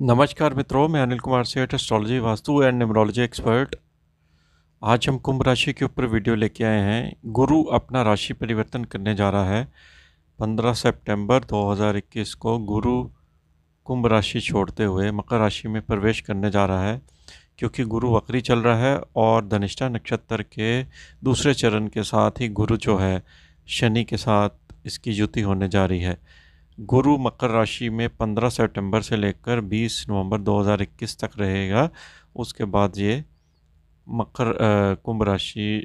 नमस्कार मित्रों मैं Anil Kumar Seth astrology vastu and numerology expert आज हम कुंभ राशि के ऊपर वीडियो लेके आए हैं गुरु अपना राशि परिवर्तन करने जा रहा है 15 सितंबर 2021 को गुरु कुंभ राशि छोड़ते हुए मकर राशि में प्रवेश करने जा रहा है क्योंकि गुरु वक्री चल रहा है और धनिष्ठा नक्षत्र के दूसरे चरण के साथ ही गुरु जो है शनि के साथ इसकी युति होने जा रही है गुरु मकर राशि में 15 सितंबर से लेकर 20 नवंबर 2021 तक रहेगा उसके बाद ये मकर कुंभ राशि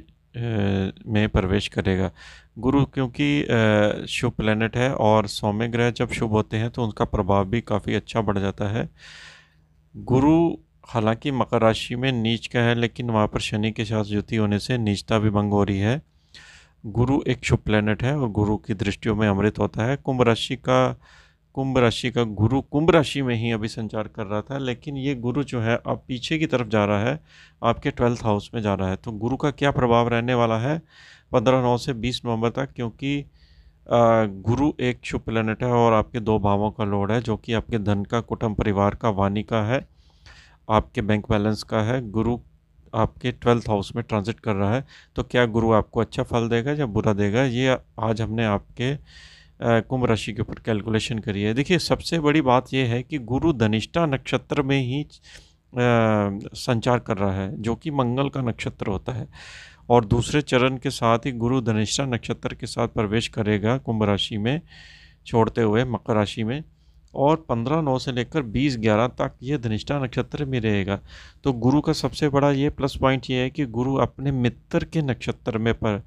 में प्रवेश करेगा गुरु क्योंकि शुभ प्लेनेट है और सौम्य ग्रह जब शुभ होते हैं तो उनका प्रभाव भी काफ़ी अच्छा बढ़ जाता है गुरु हालांकि मकर राशि में नीच का है लेकिन वहाँ पर शनि के साथ युति होने से नीचता भी भंग हो रही है गुरु एक शुभ प्लेनेट है और गुरु की दृष्टियों में अमृत होता है कुंभ राशि का कुंभ राशि का गुरु कुंभ राशि में ही अभी संचार कर रहा था लेकिन ये गुरु जो है अब पीछे की तरफ जा रहा है आपके ट्वेल्थ हाउस में जा रहा है तो गुरु का क्या प्रभाव रहने वाला है पंद्रह नौ से बीस नवंबर तक क्योंकि गुरु एक शुभ प्लेनेट है और आपके दो भावों का लोड है जो कि आपके धन का कुटुम परिवार का वाणी का है आपके बैंक बैलेंस का है गुरु आपके ट्वेल्थ हाउस में ट्रांजिट कर रहा है तो क्या गुरु आपको अच्छा फल देगा या बुरा देगा ये आज हमने आपके कुंभ राशि के ऊपर कैलकुलेशन करी है देखिए सबसे बड़ी बात यह है कि गुरु धनिष्ठा नक्षत्र में ही संचार कर रहा है जो कि मंगल का नक्षत्र होता है और दूसरे चरण के साथ ही गुरु धनिष्ठा नक्षत्र के साथ प्रवेश करेगा कुंभ राशि में छोड़ते हुए मकर राशि में और पंद्रह नौ से लेकर बीस ग्यारह तक ये धनिष्ठा नक्षत्र में रहेगा तो गुरु का सबसे बड़ा ये प्लस पॉइंट ये है कि गुरु अपने मित्र के नक्षत्र में पर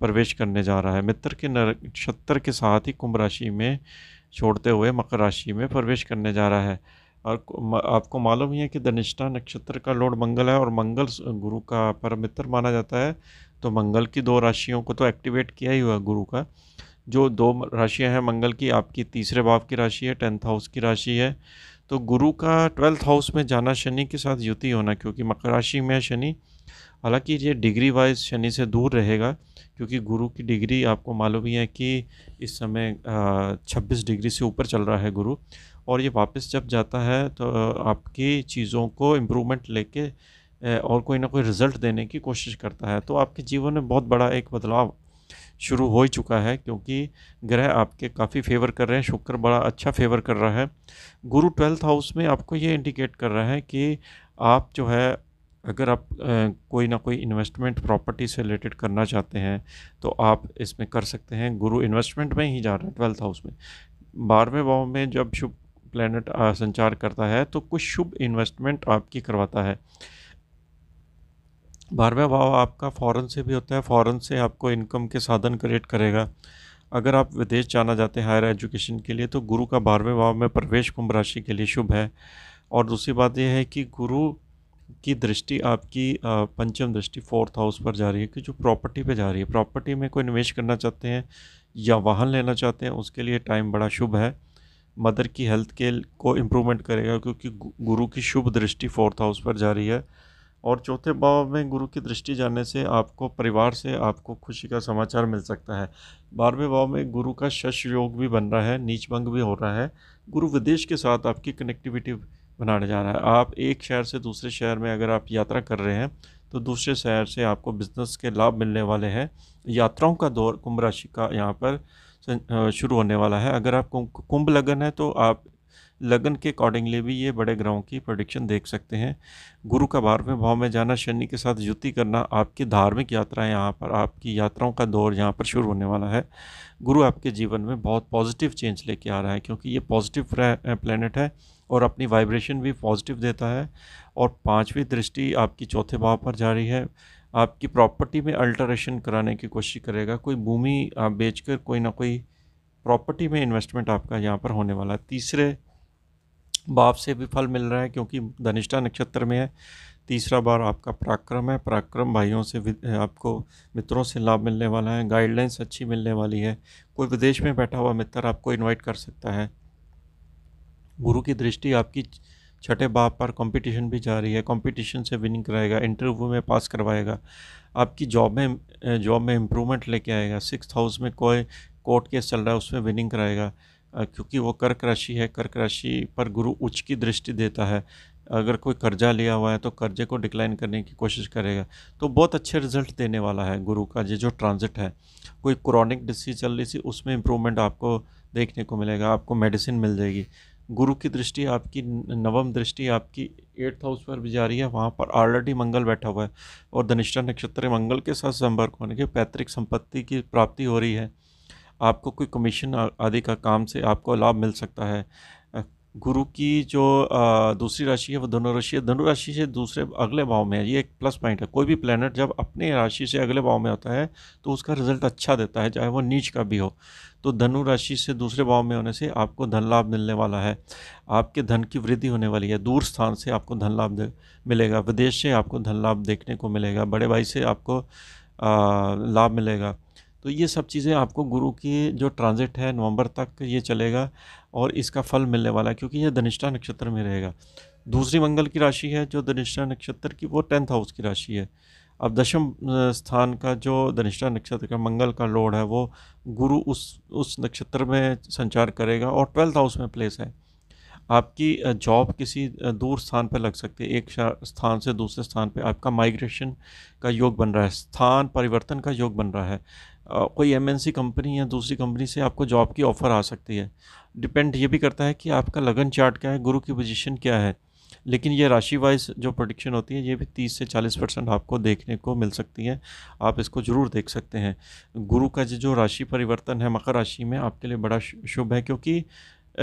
प्रवेश करने जा रहा है मित्र के नक्षत्र के साथ ही कुंभ राशि में छोड़ते हुए मकर राशि में प्रवेश करने जा रहा है और आपको मालूम ही है कि धनिष्ठा नक्षत्र का लोड मंगल है और मंगल गुरु का परमित्र माना जाता है तो मंगल की दो राशियों को तो एक्टिवेट किया ही हुआ गुरु का जो दो राशियां हैं मंगल की आपकी तीसरे भाव की राशि है टेंथ हाउस की राशि है तो गुरु का ट्वेल्थ हाउस में जाना शनि के साथ युति होना क्योंकि मकर राशि में शनि हालांकि ये डिग्री वाइज शनि से दूर रहेगा क्योंकि गुरु की डिग्री आपको मालूम ही है कि इस समय छब्बीस डिग्री से ऊपर चल रहा है गुरु और ये वापस जब जाता है तो आपकी चीज़ों को इम्प्रूवमेंट लेके और कोई ना कोई रिज़ल्ट देने की कोशिश करता है तो आपके जीवन में बहुत बड़ा एक बदलाव शुरू हो ही चुका है क्योंकि ग्रह आपके काफ़ी फेवर कर रहे हैं शुक्र बड़ा अच्छा फेवर कर रहा है गुरु ट्वेल्थ हाउस में आपको ये इंडिकेट कर रहा है कि आप जो है अगर आप कोई ना कोई इन्वेस्टमेंट प्रॉपर्टी से रिलेटेड करना चाहते हैं तो आप इसमें कर सकते हैं गुरु इन्वेस्टमेंट में ही जा रहे हैं ट्वेल्थ हाउस में बारहवें भाव में जब शुभ प्लानट संचार करता है तो कुछ शुभ इन्वेस्टमेंट आपकी करवाता है बारहवें भाव आपका फ़ौरन से भी होता है फ़ौरन से आपको इनकम के साधन क्रिएट करेगा अगर आप विदेश जाना चाहते हैं हायर एजुकेशन के लिए तो गुरु का बारहवें भाव में प्रवेश कुंभ राशि के लिए शुभ है और दूसरी बात यह है कि गुरु की दृष्टि आपकी पंचम दृष्टि फोर्थ हाउस पर जा रही है कि जो प्रॉपर्टी पे जा रही है प्रॉपर्टी में कोई निवेश करना चाहते हैं या वाहन लेना चाहते हैं उसके लिए टाइम बड़ा शुभ है मदर की हेल्थ के को इम्प्रूवमेंट करेगा क्योंकि गुरु की शुभ दृष्टि फोर्थ हाउस पर जा रही है और चौथे भाव में गुरु की दृष्टि जाने से आपको परिवार से आपको खुशी का समाचार मिल सकता है बारहवें भाव में गुरु का शश योग भी बन रहा है नीच भंग भी हो रहा है गुरु विदेश के साथ आपकी कनेक्टिविटी बनाने जा रहा है आप एक शहर से दूसरे शहर में अगर आप यात्रा कर रहे हैं तो दूसरे शहर से आपको बिजनेस के लाभ मिलने वाले हैं यात्राओं का दौर कुंभ राशि का यहाँ पर शुरू होने वाला है अगर आप कुंभ लगन है तो आप लगन के अकॉर्डिंगली भी ये बड़े ग्रहों की प्रोडिक्शन देख सकते हैं गुरु का बारहवें भाव में जाना शनि के साथ युति करना आपकी धार्मिक यात्रा यहाँ पर आपकी यात्राओं का दौर यहाँ पर शुरू होने वाला है गुरु आपके जीवन में बहुत पॉजिटिव चेंज लेके आ रहा है क्योंकि ये पॉजिटिव प्लानट है और अपनी वाइब्रेशन भी पॉजिटिव देता है और पाँचवीं दृष्टि आपकी चौथे भाव पर जा रही है आपकी प्रॉपर्टी में अल्टरेशन कराने की कोशिश करेगा कोई भूमि आप बेचकर कोई ना कोई प्रॉपर्टी में इन्वेस्टमेंट आपका यहाँ पर होने वाला है तीसरे भाव से भी फल मिल रहा है क्योंकि धनिष्ठा नक्षत्र में है तीसरा बार आपका पराक्रम है पराक्रम भाइयों से आपको मित्रों से लाभ मिलने वाला है गाइडलाइंस अच्छी मिलने वाली है कोई विदेश में बैठा हुआ मित्र आपको इनवाइट कर सकता है गुरु की दृष्टि आपकी छठे भाव पर कंपटीशन भी जा रही है कंपटीशन से विनिंग कराएगा इंटरव्यू में पास करवाएगा आपकी जॉब में जॉब में इम्प्रूवमेंट लेके आएगा सिक्स हाउस में कोई कोर्ट केस चल रहा है उसमें विनिंग कराएगा क्योंकि वो कर्क राशि है कर्क राशि पर गुरु उच्च की दृष्टि देता है अगर कोई कर्जा लिया हुआ है तो कर्जे को डिक्लाइन करने की कोशिश करेगा तो बहुत अच्छे रिजल्ट देने वाला है गुरु का ये जो ट्रांजिट है कोई क्रॉनिक डिसीज चल रही थी उसमें इम्प्रूवमेंट आपको देखने को मिलेगा आपको मेडिसिन मिल जाएगी गुरु की दृष्टि आपकी नवम दृष्टि आपकी एट्थ हाउस पर भी जा रही है वहाँ पर ऑलरेडी मंगल बैठा हुआ है और धनिष्ठा नक्षत्र मंगल के साथ संपर्क होने के पैतृक संपत्ति की प्राप्ति हो रही है आपको कोई कमीशन आदि का काम से आपको लाभ मिल सकता है गुरु की जो दूसरी राशि है वो धनु राशि है धनु राशि से दूसरे अगले भाव में है ये एक प्लस पॉइंट है कोई भी प्लानट जब अपने राशि से अगले भाव में आता है तो उसका रिजल्ट अच्छा देता है चाहे वो नीच का भी हो तो धनु राशि से दूसरे भाव में होने से आपको धन लाभ मिलने वाला है आपके धन की वृद्धि होने वाली है दूर स्थान से आपको धन लाभ मिलेगा विदेश से आपको धन लाभ देखने को मिलेगा बड़े भाई से आपको लाभ मिलेगा तो ये सब चीज़ें आपको गुरु की जो ट्रांजिट है नवंबर तक ये चलेगा और इसका फल मिलने वाला है क्योंकि ये धनिष्ठा नक्षत्र में रहेगा दूसरी मंगल की राशि है जो धनिष्ठा नक्षत्र की वो टेंथ हाउस की राशि है अब दशम स्थान का जो धनिष्ठा नक्षत्र का मंगल का लोड है वो गुरु उस उस नक्षत्र में संचार करेगा और ट्वेल्थ हाउस में प्लेस है आपकी जॉब किसी दूर स्थान पर लग सकती है एक स्थान से दूसरे स्थान पर आपका माइग्रेशन का योग बन रहा है स्थान परिवर्तन का योग बन रहा है कोई एम कंपनी या दूसरी कंपनी से आपको जॉब की ऑफ़र आ सकती है डिपेंड ये भी करता है कि आपका लगन चार्ट क्या है गुरु की पोजिशन क्या है लेकिन ये राशि वाइज जो प्रोडिक्शन होती है ये भी 30 से 40 परसेंट आपको देखने को मिल सकती है आप इसको ज़रूर देख सकते हैं गुरु का जो राशि परिवर्तन है मकर राशि में आपके लिए बड़ा शुभ है क्योंकि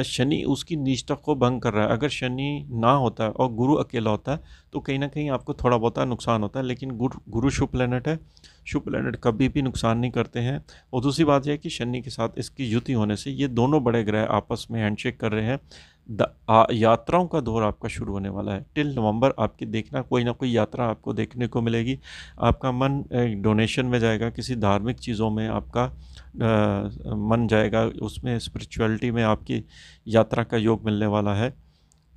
शनि उसकी निष्ठा को भंग कर रहा है अगर शनि ना होता और गुरु अकेला होता तो कहीं ना कहीं आपको थोड़ा बहुत नुकसान होता है लेकिन गुरु गुरु शुभ प्लैनेट है शुभ प्लैनेट कभी भी नुकसान नहीं करते हैं और दूसरी बात यह है कि शनि के साथ इसकी युति होने से ये दोनों बड़े ग्रह आपस में हैंडशेक कर रहे हैं यात्राओं का दौर आपका शुरू होने वाला है टिल नवंबर आपकी देखना कोई ना कोई यात्रा आपको देखने को मिलेगी आपका मन डोनेशन में जाएगा किसी धार्मिक चीज़ों में आपका मन जाएगा उसमें स्पिरिचुअलिटी में आपकी यात्रा का योग मिलने वाला है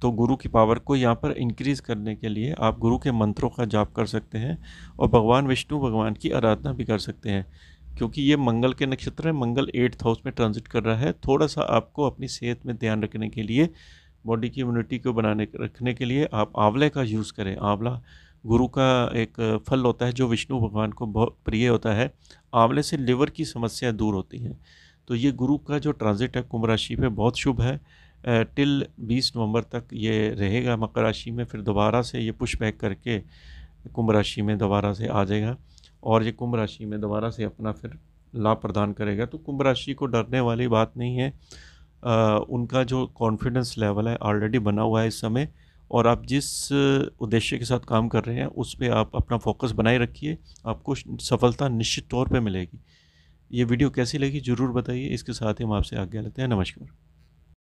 तो गुरु की पावर को यहाँ पर इंक्रीज़ करने के लिए आप गुरु के मंत्रों का जाप कर सकते हैं और भगवान विष्णु भगवान की आराधना भी कर सकते हैं क्योंकि ये मंगल के नक्षत्र है मंगल एट्थ हाउस में ट्रांजिट कर रहा है थोड़ा सा आपको अपनी सेहत में ध्यान रखने के लिए बॉडी की इम्यूनिटी को बनाने रखने के लिए आप आंवले का यूज़ करें आंवला गुरु का एक फल होता है जो विष्णु भगवान को बहुत प्रिय होता है आंवले से लिवर की समस्या दूर होती है तो ये गुरु का जो ट्रांजिट है कुंभ राशि पे बहुत शुभ है टिल 20 नवंबर तक ये रहेगा मकर राशि में फिर दोबारा से ये पुश बैक करके कुंभ राशि में दोबारा से आ जाएगा और ये कुंभ राशि में दोबारा से अपना फिर लाभ प्रदान करेगा तो कुंभ राशि को डरने वाली बात नहीं है आ, उनका जो कॉन्फिडेंस लेवल है ऑलरेडी बना हुआ है इस समय और आप जिस उद्देश्य के साथ काम कर रहे हैं उस पर आप अपना फोकस बनाए रखिए आपको सफलता निश्चित तौर पर मिलेगी ये वीडियो कैसी लगी ज़रूर बताइए इसके साथ ही हम आपसे आगे लेते हैं नमस्कार